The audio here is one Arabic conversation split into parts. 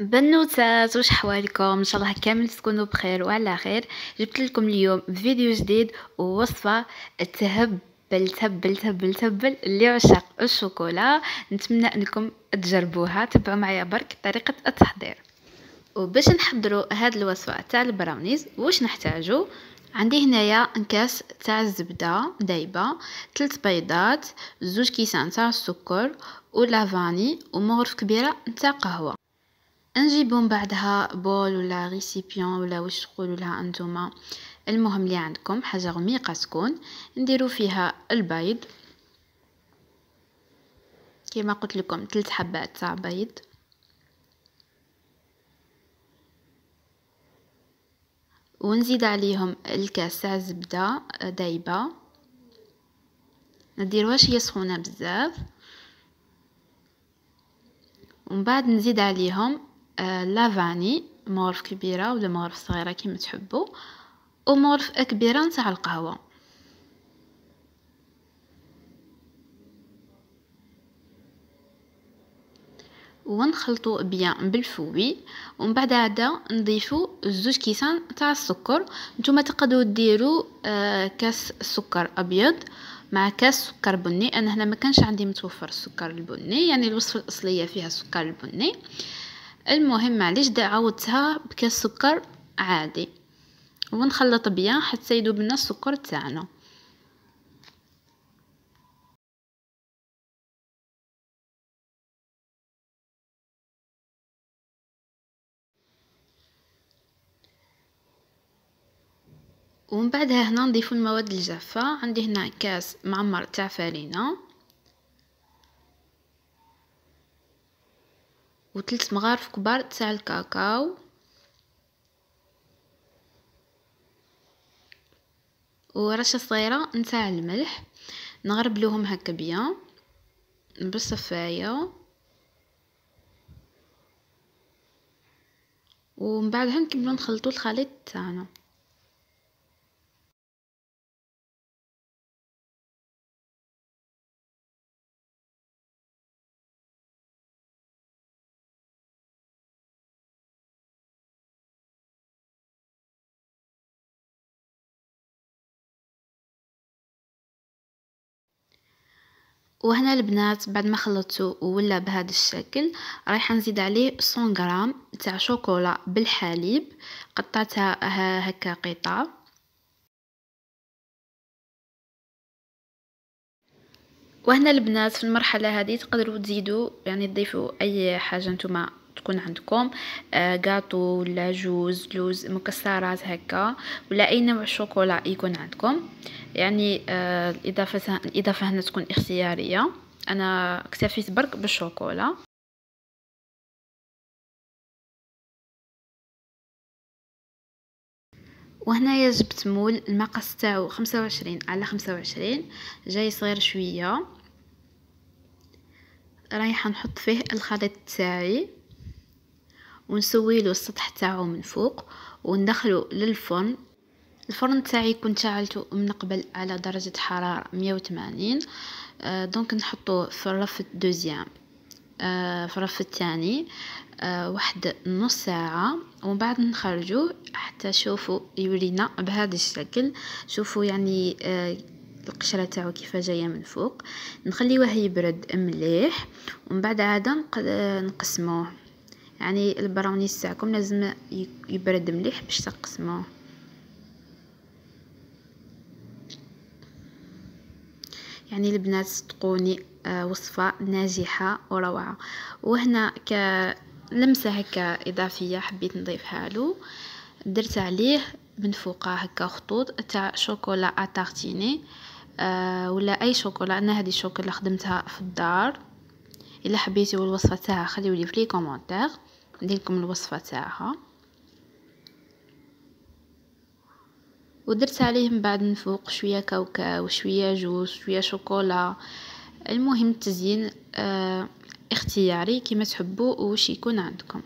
بنوتات واش حوالكم ان شاء الله كامل تكونوا بخير وعلى خير جبت لكم اليوم فيديو جديد ووصفه تهبل تهبل تهبل تهبل اللي عشاق الشوكولا نتمنى انكم تجربوها تبعوا معايا برك طريقه التحضير وباش نحضروا هاد الوصفه تاع البراونيز واش نحتاجو عندي هنايا كاس تاع الزبده دايبه ثلاث بيضات زوج كيسان تاع السكر ولافاني ومغرف كبيره تاع قهوه نجيبو من بعدها بول ولا ريسيبيون ولا واش تقولوا لها انتما المهم اللي عندكم حاجه غميقه تكون نديرو فيها البيض كما قلت لكم ثلاث حبات تاع بيض ونزيد عليهم الكاس تاع زبده آه، دايبه نديروهاش هي سخونه بزاف ومن بعد نزيد عليهم آه، لافاني مغرف كبيرة ولا مغرف صغيرة كيما تحبوا ومغرف كبيرة نتاع القهوة ونخلطو بيان بالفوي ومن بعد عاد نضيفو زوج كيسان تاع السكر نتوما تقدروا ديروا آه، كاس سكر ابيض مع كاس سكر بني انا هنا ما كانش عندي متوفر السكر البني يعني الوصفه الاصليه فيها السكر البني آه المهم معليش دعوتها بكاس سكر عادي ونخلط بيان حتى يذوب لنا السكر تاعنا ومن بعدها هنا نضيف المواد الجافة عندي هنا كاس معمر تاع فرينة وثلاث مغارف كبار تاع الكاكاو ورشه صغيره نتاع الملح نغربلوهم هكا بيان بالصفايه ومن بعدها نكملو نخلطو الخليط تاعنا وهنا البنات بعد ما خلطته ولا بهذا الشكل رايحه نزيد عليه 100 غرام تاع شوكولا بالحليب قطعتها هكا قطع وهنا البنات في المرحله هذه تقدروا تزيدوا يعني تضيفوا اي حاجه نتوما تكون عندكم آه كاطو ولا جوز لوز مكسرات هكا ولا اي نوع شوكولا يكون عندكم يعني آه الاضافه الاضافه هنا تكون اختياريه انا اكتفيت برك بالشوكولا وهنايا جبت مول المقاس تاعو خمسة وعشرين على خمسة وعشرين جاي صغير شويه رايحه نحط فيه الخليط تاعي ونسوي له السطح تاعو من فوق وندخله للفرن الفرن تاعي كنت شعلته من قبل على درجة حرارة 180 آه دونك نحطه في الرف الدوزيام آه في الرف الثاني آه واحد نص ساعة ومن بعد نخرجه حتى شوفوا يورينا بهذا الشكل شوفوا يعني آه القشرة تاعو كيف جاية من فوق نخليوه يبرد مليح ومن بعد عادة آه، نقسموه يعني البراوني تاعكم لازم يبرد مليح باش تقسموه يعني البنات صدقوني آه، وصفة ناجحة وروعة وهنا كلمسة هكا إضافية حبيت نضيفها له درت عليه من فوقه هكا خطوط تاع شوكولا اتارتيني آه، ولا اي شوكولا انا هذه الشوكولا خدمتها في الدار الا حبيتي الوصفه تاعها خليولي في لي كومونتير ندير لكم الوصفه تاعها ودرت عليه من بعد من فوق شويه كاوكاو شويه جوز شويه شوكولا المهم التزيين آه، اختياري كما تحبوا وش يكون عندكم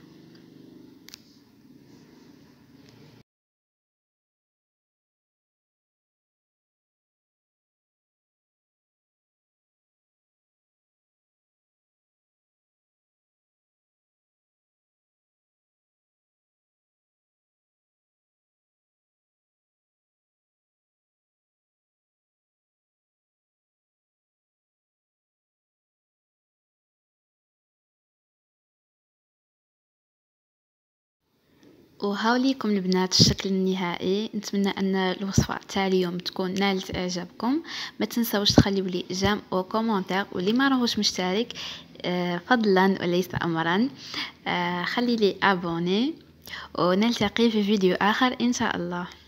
وهاوليكم البنات الشكل النهائي نتمنى ان الوصفه تاع اليوم تكون نالت اعجابكم ما تنساوش تخليو لي جام او كومونتير واللي ما راهوش مشترك آه، فضلا وليس امرا آه، خلي لي ابوني ونلتقي في فيديو اخر ان شاء الله